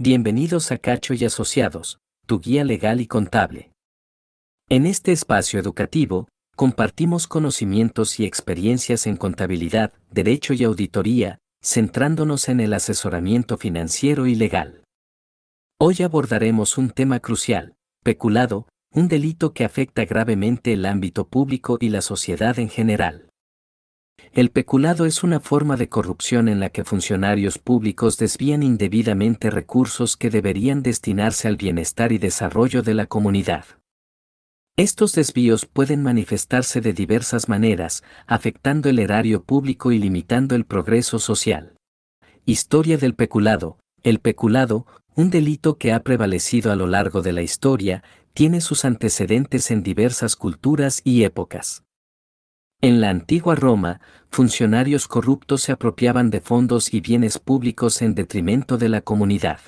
Bienvenidos a Cacho y Asociados, tu guía legal y contable. En este espacio educativo, compartimos conocimientos y experiencias en contabilidad, derecho y auditoría, centrándonos en el asesoramiento financiero y legal. Hoy abordaremos un tema crucial, peculado, un delito que afecta gravemente el ámbito público y la sociedad en general. El peculado es una forma de corrupción en la que funcionarios públicos desvían indebidamente recursos que deberían destinarse al bienestar y desarrollo de la comunidad. Estos desvíos pueden manifestarse de diversas maneras, afectando el erario público y limitando el progreso social. Historia del peculado. El peculado, un delito que ha prevalecido a lo largo de la historia, tiene sus antecedentes en diversas culturas y épocas. En la antigua Roma, funcionarios corruptos se apropiaban de fondos y bienes públicos en detrimento de la comunidad.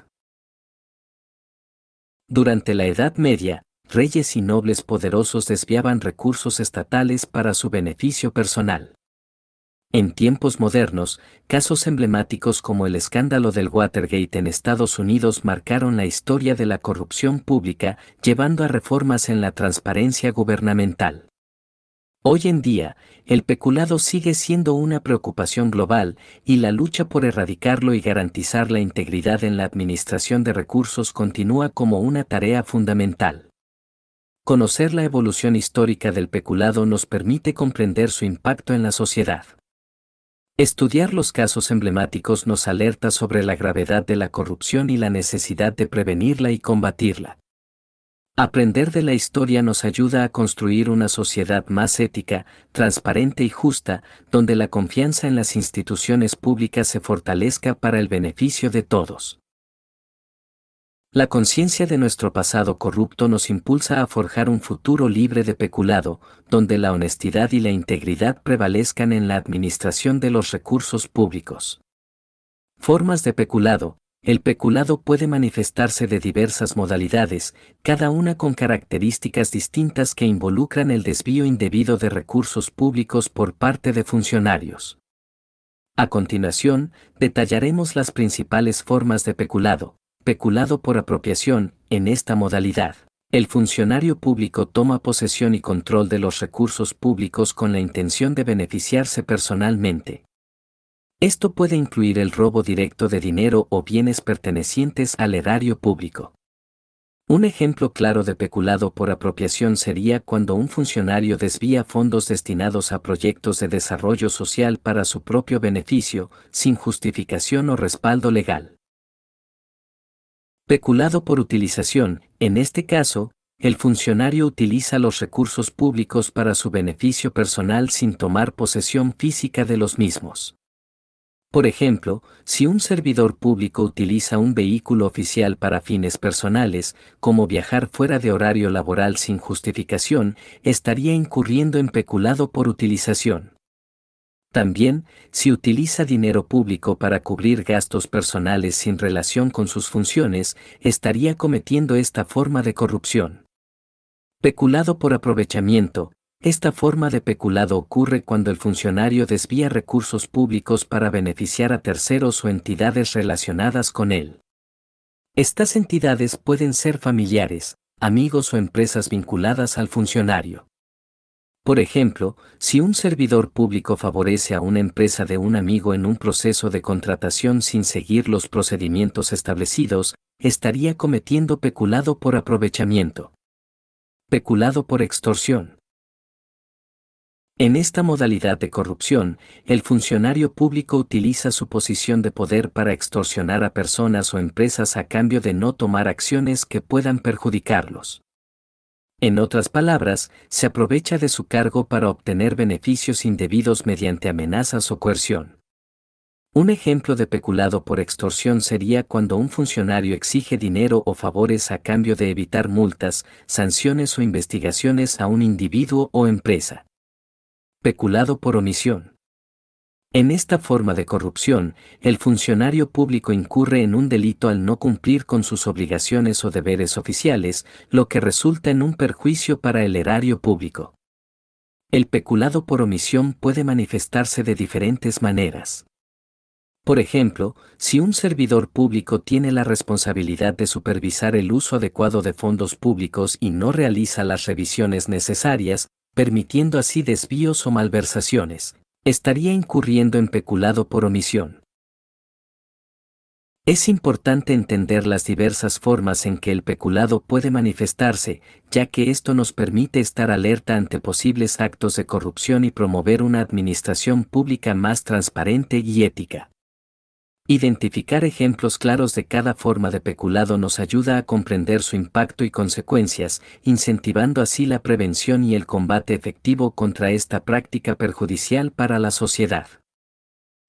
Durante la Edad Media, reyes y nobles poderosos desviaban recursos estatales para su beneficio personal. En tiempos modernos, casos emblemáticos como el escándalo del Watergate en Estados Unidos marcaron la historia de la corrupción pública, llevando a reformas en la transparencia gubernamental. Hoy en día, el peculado sigue siendo una preocupación global y la lucha por erradicarlo y garantizar la integridad en la administración de recursos continúa como una tarea fundamental. Conocer la evolución histórica del peculado nos permite comprender su impacto en la sociedad. Estudiar los casos emblemáticos nos alerta sobre la gravedad de la corrupción y la necesidad de prevenirla y combatirla. Aprender de la historia nos ayuda a construir una sociedad más ética, transparente y justa, donde la confianza en las instituciones públicas se fortalezca para el beneficio de todos. La conciencia de nuestro pasado corrupto nos impulsa a forjar un futuro libre de peculado, donde la honestidad y la integridad prevalezcan en la administración de los recursos públicos. Formas de peculado, el peculado puede manifestarse de diversas modalidades, cada una con características distintas que involucran el desvío indebido de recursos públicos por parte de funcionarios. A continuación, detallaremos las principales formas de peculado. Peculado por apropiación, en esta modalidad. El funcionario público toma posesión y control de los recursos públicos con la intención de beneficiarse personalmente. Esto puede incluir el robo directo de dinero o bienes pertenecientes al erario público. Un ejemplo claro de peculado por apropiación sería cuando un funcionario desvía fondos destinados a proyectos de desarrollo social para su propio beneficio, sin justificación o respaldo legal. Peculado por utilización, en este caso, el funcionario utiliza los recursos públicos para su beneficio personal sin tomar posesión física de los mismos. Por ejemplo, si un servidor público utiliza un vehículo oficial para fines personales, como viajar fuera de horario laboral sin justificación, estaría incurriendo en peculado por utilización. También, si utiliza dinero público para cubrir gastos personales sin relación con sus funciones, estaría cometiendo esta forma de corrupción. Peculado por aprovechamiento, esta forma de peculado ocurre cuando el funcionario desvía recursos públicos para beneficiar a terceros o entidades relacionadas con él. Estas entidades pueden ser familiares, amigos o empresas vinculadas al funcionario. Por ejemplo, si un servidor público favorece a una empresa de un amigo en un proceso de contratación sin seguir los procedimientos establecidos, estaría cometiendo peculado por aprovechamiento. Peculado por extorsión. En esta modalidad de corrupción, el funcionario público utiliza su posición de poder para extorsionar a personas o empresas a cambio de no tomar acciones que puedan perjudicarlos. En otras palabras, se aprovecha de su cargo para obtener beneficios indebidos mediante amenazas o coerción. Un ejemplo de peculado por extorsión sería cuando un funcionario exige dinero o favores a cambio de evitar multas, sanciones o investigaciones a un individuo o empresa peculado por omisión. En esta forma de corrupción, el funcionario público incurre en un delito al no cumplir con sus obligaciones o deberes oficiales, lo que resulta en un perjuicio para el erario público. El peculado por omisión puede manifestarse de diferentes maneras. Por ejemplo, si un servidor público tiene la responsabilidad de supervisar el uso adecuado de fondos públicos y no realiza las revisiones necesarias, permitiendo así desvíos o malversaciones, estaría incurriendo en peculado por omisión. Es importante entender las diversas formas en que el peculado puede manifestarse, ya que esto nos permite estar alerta ante posibles actos de corrupción y promover una administración pública más transparente y ética. Identificar ejemplos claros de cada forma de peculado nos ayuda a comprender su impacto y consecuencias, incentivando así la prevención y el combate efectivo contra esta práctica perjudicial para la sociedad.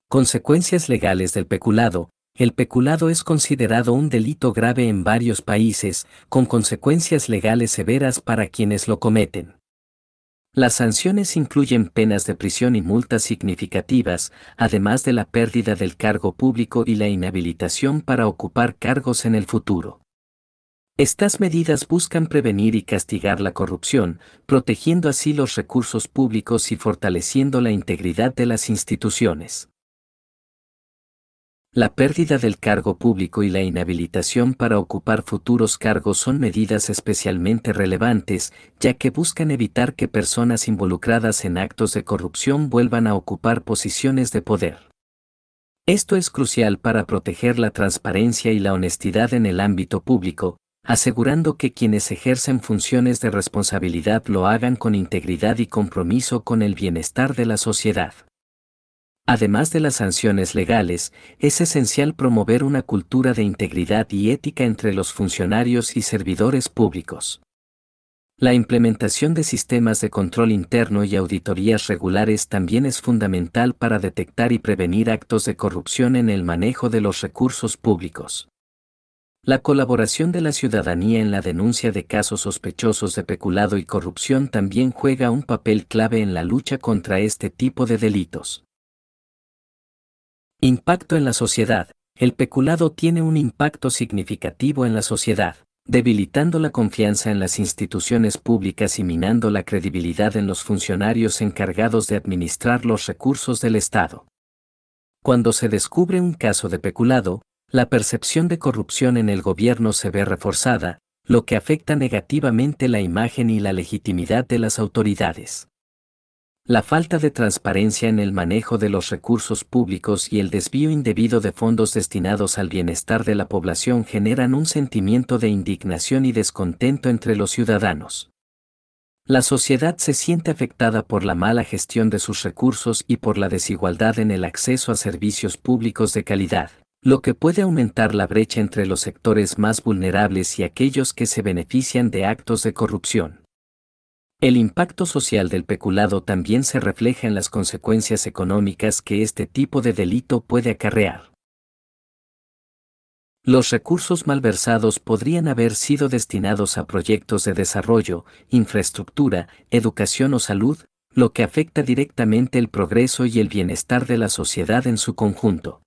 Consecuencias legales del peculado. El peculado es considerado un delito grave en varios países, con consecuencias legales severas para quienes lo cometen. Las sanciones incluyen penas de prisión y multas significativas, además de la pérdida del cargo público y la inhabilitación para ocupar cargos en el futuro. Estas medidas buscan prevenir y castigar la corrupción, protegiendo así los recursos públicos y fortaleciendo la integridad de las instituciones. La pérdida del cargo público y la inhabilitación para ocupar futuros cargos son medidas especialmente relevantes, ya que buscan evitar que personas involucradas en actos de corrupción vuelvan a ocupar posiciones de poder. Esto es crucial para proteger la transparencia y la honestidad en el ámbito público, asegurando que quienes ejercen funciones de responsabilidad lo hagan con integridad y compromiso con el bienestar de la sociedad. Además de las sanciones legales, es esencial promover una cultura de integridad y ética entre los funcionarios y servidores públicos. La implementación de sistemas de control interno y auditorías regulares también es fundamental para detectar y prevenir actos de corrupción en el manejo de los recursos públicos. La colaboración de la ciudadanía en la denuncia de casos sospechosos de peculado y corrupción también juega un papel clave en la lucha contra este tipo de delitos. Impacto en la sociedad. El peculado tiene un impacto significativo en la sociedad, debilitando la confianza en las instituciones públicas y minando la credibilidad en los funcionarios encargados de administrar los recursos del Estado. Cuando se descubre un caso de peculado, la percepción de corrupción en el gobierno se ve reforzada, lo que afecta negativamente la imagen y la legitimidad de las autoridades. La falta de transparencia en el manejo de los recursos públicos y el desvío indebido de fondos destinados al bienestar de la población generan un sentimiento de indignación y descontento entre los ciudadanos. La sociedad se siente afectada por la mala gestión de sus recursos y por la desigualdad en el acceso a servicios públicos de calidad, lo que puede aumentar la brecha entre los sectores más vulnerables y aquellos que se benefician de actos de corrupción. El impacto social del peculado también se refleja en las consecuencias económicas que este tipo de delito puede acarrear. Los recursos malversados podrían haber sido destinados a proyectos de desarrollo, infraestructura, educación o salud, lo que afecta directamente el progreso y el bienestar de la sociedad en su conjunto.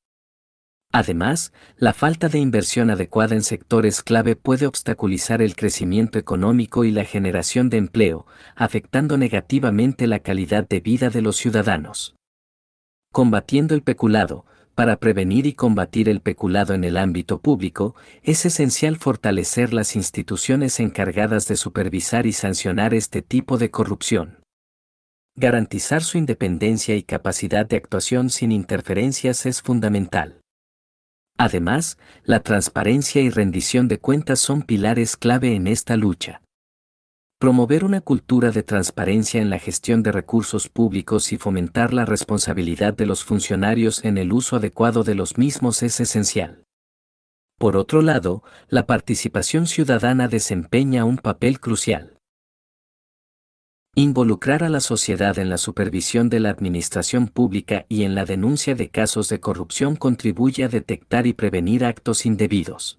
Además, la falta de inversión adecuada en sectores clave puede obstaculizar el crecimiento económico y la generación de empleo, afectando negativamente la calidad de vida de los ciudadanos. Combatiendo el peculado, para prevenir y combatir el peculado en el ámbito público, es esencial fortalecer las instituciones encargadas de supervisar y sancionar este tipo de corrupción. Garantizar su independencia y capacidad de actuación sin interferencias es fundamental. Además, la transparencia y rendición de cuentas son pilares clave en esta lucha. Promover una cultura de transparencia en la gestión de recursos públicos y fomentar la responsabilidad de los funcionarios en el uso adecuado de los mismos es esencial. Por otro lado, la participación ciudadana desempeña un papel crucial. Involucrar a la sociedad en la supervisión de la administración pública y en la denuncia de casos de corrupción contribuye a detectar y prevenir actos indebidos.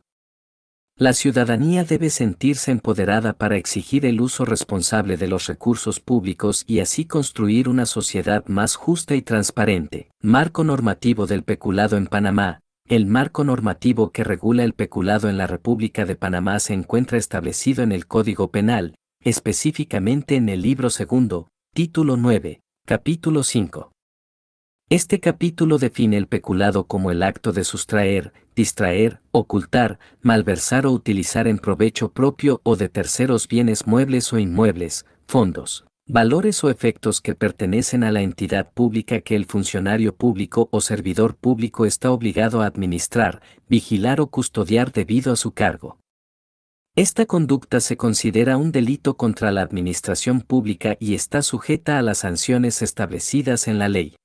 La ciudadanía debe sentirse empoderada para exigir el uso responsable de los recursos públicos y así construir una sociedad más justa y transparente. Marco normativo del peculado en Panamá, el marco normativo que regula el peculado en la República de Panamá se encuentra establecido en el Código Penal, específicamente en el libro segundo, título 9, capítulo 5. Este capítulo define el peculado como el acto de sustraer, distraer, ocultar, malversar o utilizar en provecho propio o de terceros bienes muebles o inmuebles, fondos, valores o efectos que pertenecen a la entidad pública que el funcionario público o servidor público está obligado a administrar, vigilar o custodiar debido a su cargo. Esta conducta se considera un delito contra la administración pública y está sujeta a las sanciones establecidas en la ley.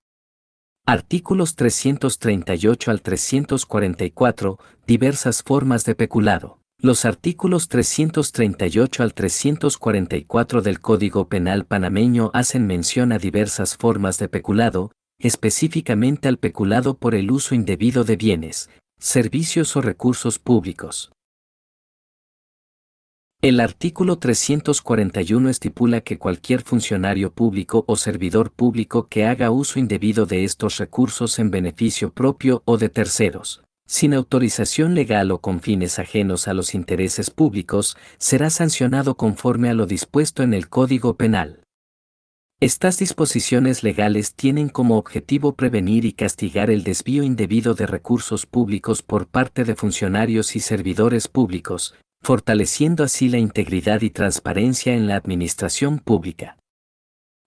Artículos 338 al 344, diversas formas de peculado. Los artículos 338 al 344 del Código Penal panameño hacen mención a diversas formas de peculado, específicamente al peculado por el uso indebido de bienes, servicios o recursos públicos. El artículo 341 estipula que cualquier funcionario público o servidor público que haga uso indebido de estos recursos en beneficio propio o de terceros, sin autorización legal o con fines ajenos a los intereses públicos, será sancionado conforme a lo dispuesto en el Código Penal. Estas disposiciones legales tienen como objetivo prevenir y castigar el desvío indebido de recursos públicos por parte de funcionarios y servidores públicos, fortaleciendo así la integridad y transparencia en la administración pública.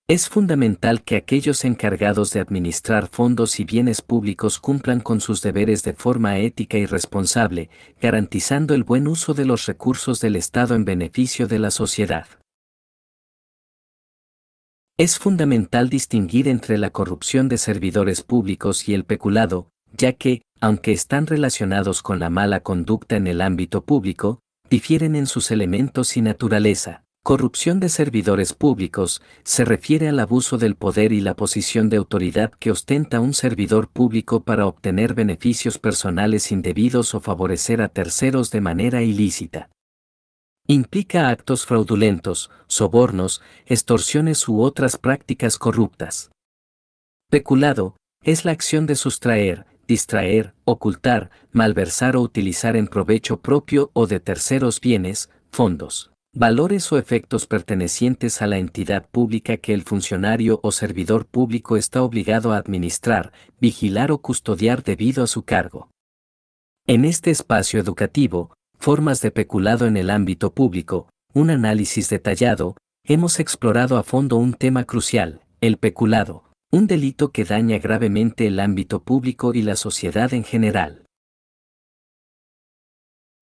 Es fundamental que aquellos encargados de administrar fondos y bienes públicos cumplan con sus deberes de forma ética y responsable, garantizando el buen uso de los recursos del Estado en beneficio de la sociedad. Es fundamental distinguir entre la corrupción de servidores públicos y el peculado, ya que, aunque están relacionados con la mala conducta en el ámbito público, difieren en sus elementos y naturaleza. Corrupción de servidores públicos se refiere al abuso del poder y la posición de autoridad que ostenta un servidor público para obtener beneficios personales indebidos o favorecer a terceros de manera ilícita. Implica actos fraudulentos, sobornos, extorsiones u otras prácticas corruptas. Peculado es la acción de sustraer, distraer, ocultar, malversar o utilizar en provecho propio o de terceros bienes, fondos, valores o efectos pertenecientes a la entidad pública que el funcionario o servidor público está obligado a administrar, vigilar o custodiar debido a su cargo. En este espacio educativo, Formas de peculado en el ámbito público, un análisis detallado, hemos explorado a fondo un tema crucial, el peculado, un delito que daña gravemente el ámbito público y la sociedad en general.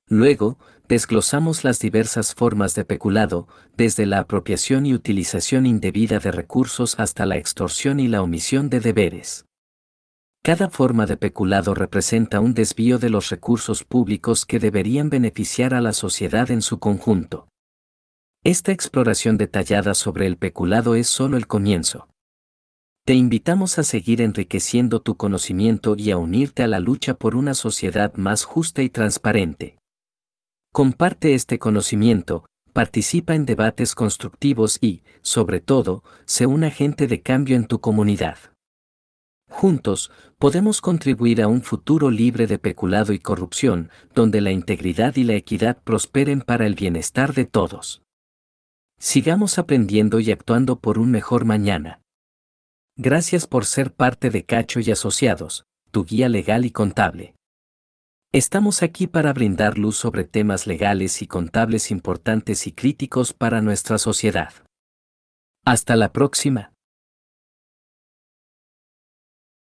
Luego, desglosamos las diversas formas de peculado, desde la apropiación y utilización indebida de recursos hasta la extorsión y la omisión de deberes. Cada forma de peculado representa un desvío de los recursos públicos que deberían beneficiar a la sociedad en su conjunto. Esta exploración detallada sobre el peculado es solo el comienzo. Te invitamos a seguir enriqueciendo tu conocimiento y a unirte a la lucha por una sociedad más justa y transparente. Comparte este conocimiento, participa en debates constructivos y, sobre todo, sé un agente de cambio en tu comunidad. Juntos, podemos contribuir a un futuro libre de peculado y corrupción, donde la integridad y la equidad prosperen para el bienestar de todos. Sigamos aprendiendo y actuando por un mejor mañana. Gracias por ser parte de Cacho y Asociados, tu guía legal y contable. Estamos aquí para brindar luz sobre temas legales y contables importantes y críticos para nuestra sociedad. Hasta la próxima.